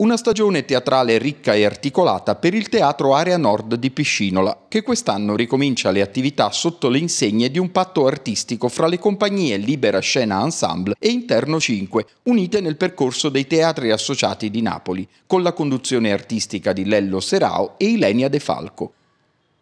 Una stagione teatrale ricca e articolata per il Teatro Area Nord di Piscinola, che quest'anno ricomincia le attività sotto le insegne di un patto artistico fra le compagnie Libera Scena Ensemble e Interno 5, unite nel percorso dei teatri associati di Napoli, con la conduzione artistica di Lello Serao e Ilenia De Falco.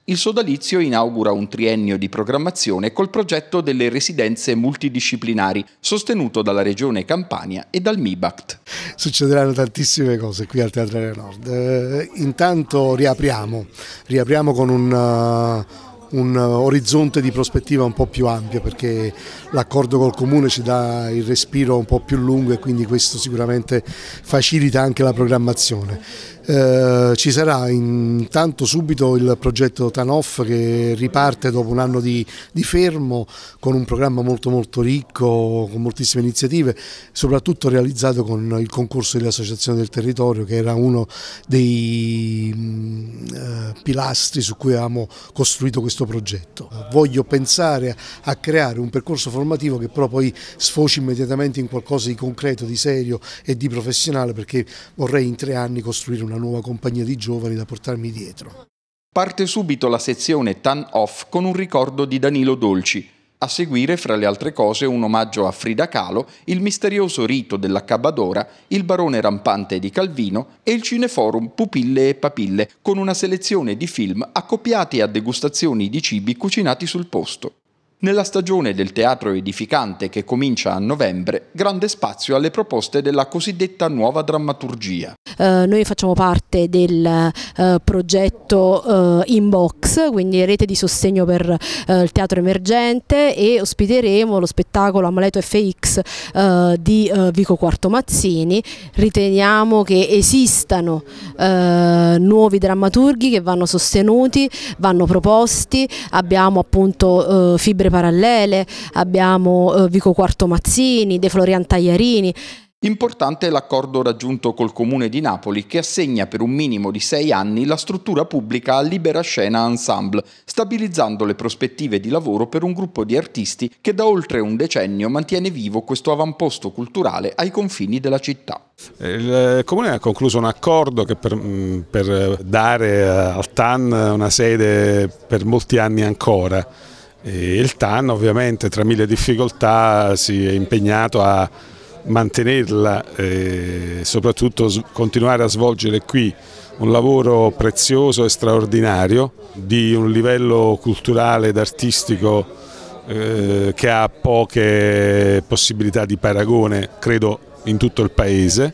Il sodalizio inaugura un triennio di programmazione col progetto delle residenze multidisciplinari, sostenuto dalla Regione Campania e dal MIBACT succederanno tantissime cose qui al Teatro Area Nord. Eh, intanto riapriamo, riapriamo con un... Uh, un eh, orizzonte di prospettiva un po' più ampio perché l'accordo col Comune ci dà il respiro un po' più lungo e quindi questo sicuramente facilita anche la programmazione. Eh, ci sarà intanto subito il progetto TANOF che riparte dopo un anno di, di, fermo con un programma molto molto ricco, con moltissime iniziative, soprattutto realizzato con il concorso dell'Associazione del Territorio che era uno dei pilastri su cui avevamo costruito questo progetto. Voglio pensare a creare un percorso formativo che però poi sfoci immediatamente in qualcosa di concreto, di serio e di professionale perché vorrei in tre anni costruire una nuova compagnia di giovani da portarmi dietro. Parte subito la sezione Tan Off con un ricordo di Danilo Dolci, a seguire, fra le altre cose, un omaggio a Frida Kahlo, il misterioso rito della Cabadora, il barone rampante di Calvino e il cineforum Pupille e Papille, con una selezione di film accoppiati a degustazioni di cibi cucinati sul posto. Nella stagione del teatro edificante che comincia a novembre, grande spazio alle proposte della cosiddetta nuova drammaturgia. Eh, noi facciamo parte del eh, progetto eh, Inbox, quindi rete di sostegno per eh, il teatro emergente e ospiteremo lo spettacolo Amleto FX eh, di eh, Vico Quarto Mazzini. Riteniamo che esistano nuovi drammaturghi che vanno sostenuti, vanno proposti, abbiamo appunto fibre Fibre Parallele, abbiamo eh, Vico Quarto Mazzini, De Florian Tagliarini. Importante è l'accordo raggiunto col Comune di Napoli che assegna per un minimo di sei anni la struttura pubblica a Libera Scena Ensemble, stabilizzando le prospettive di lavoro per un gruppo di artisti che da oltre un decennio mantiene vivo questo avamposto culturale ai confini della città. Il eh, Comune ha concluso un accordo che per, mm, per dare eh, al TAN una sede per molti anni ancora e il TAN ovviamente tra mille difficoltà si è impegnato a mantenerla e soprattutto continuare a svolgere qui un lavoro prezioso e straordinario di un livello culturale ed artistico eh, che ha poche possibilità di paragone, credo, in tutto il paese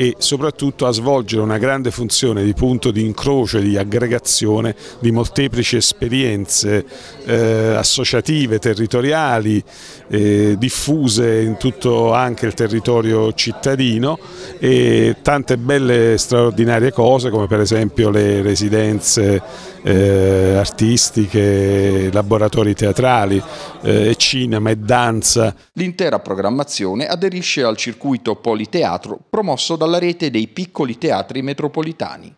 e soprattutto a svolgere una grande funzione di punto di incrocio di aggregazione di molteplici esperienze eh, associative, territoriali, eh, diffuse in tutto anche il territorio cittadino e tante belle straordinarie cose come per esempio le residenze eh, artistiche, laboratori teatrali, eh, cinema e danza. L'intera programmazione aderisce al circuito Politeatro promosso dalla alla rete dei piccoli teatri metropolitani.